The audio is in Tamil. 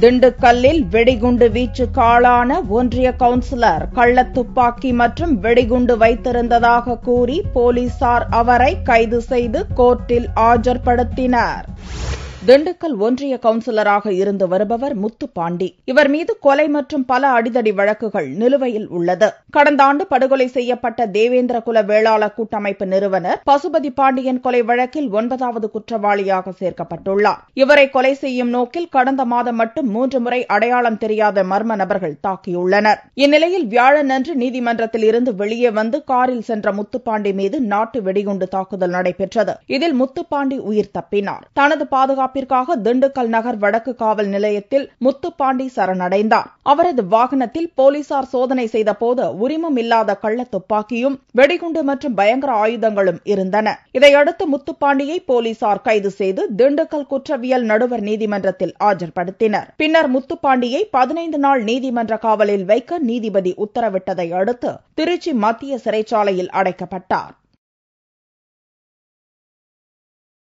திண்டுக்கல்லில் வெடிகுண்டு வீச்சு காளான ஒன்றிய கவுன்சிலர் துப்பாக்கி மற்றும் வெடிகுண்டு வைத்திருந்ததாக கூறி போலீசார் அவரை கைது செய்து கோர்ட்டில் ஆஜர்படுத்தினர் திண்டுக்கல் ஒன்றிய கவுன்சிலராக இருந்து வருபவர் முத்துப்பாண்டி இவர் மீது கொலை மற்றும் பல அடிதடி வழக்குகள் நிலுவையில் உள்ளது கடந்த ஆண்டு படுகொலை செய்யப்பட்ட தேவேந்திர குல வேளாளர் கூட்டமைப்பு நிறுவனர் பசுபதி பாண்டியன் கொலை வழக்கில் ஒன்பதாவது குற்றவாளியாக சேர்க்கப்பட்டுள்ளார் இவரை கொலை செய்யும் நோக்கில் கடந்த மாதம் மட்டும் மூன்று முறை அடையாளம் தெரியாத மர்ம நபர்கள் தாக்கியுள்ளனர் இந்நிலையில் வியாழனன்று நீதிமன்றத்தில் இருந்து வெளியே வந்து காரில் சென்ற முத்துப்பாண்டி மீது நாட்டு வெடிகுண்டு தாக்குதல் நடைபெற்றது இதில் முத்துப்பாண்டி உயிர் தப்பினார் தனது பாதுகாப்பு பாதுகாப்பிற்காக திண்டுக்கல் நகர் வடக்கு காவல் நிலையத்தில் முத்துப்பாண்டி சரணடைந்தார் அவரது வாகனத்தில் போலீசார் சோதனை செய்தபோது உரிமம் இல்லாத கள்ள துப்பாக்கியும் வெடிகுண்டு மற்றும் பயங்கர ஆயுதங்களும் இருந்தன இதையடுத்து முத்துப்பாண்டியை போலீசார் கைது செய்து திண்டுக்கல் குற்றவியல் நடுவர் நீதிமன்றத்தில் ஆஜர்படுத்தினர் பின்னர் முத்துப்பாண்டியை பதினைந்து நாள் நீதிமன்ற காவலில் வைக்க நீதிபதி உத்தரவிட்டதை அடுத்து திருச்சி மத்திய சிறைச்சாலையில் அடைக்கப்பட்டார்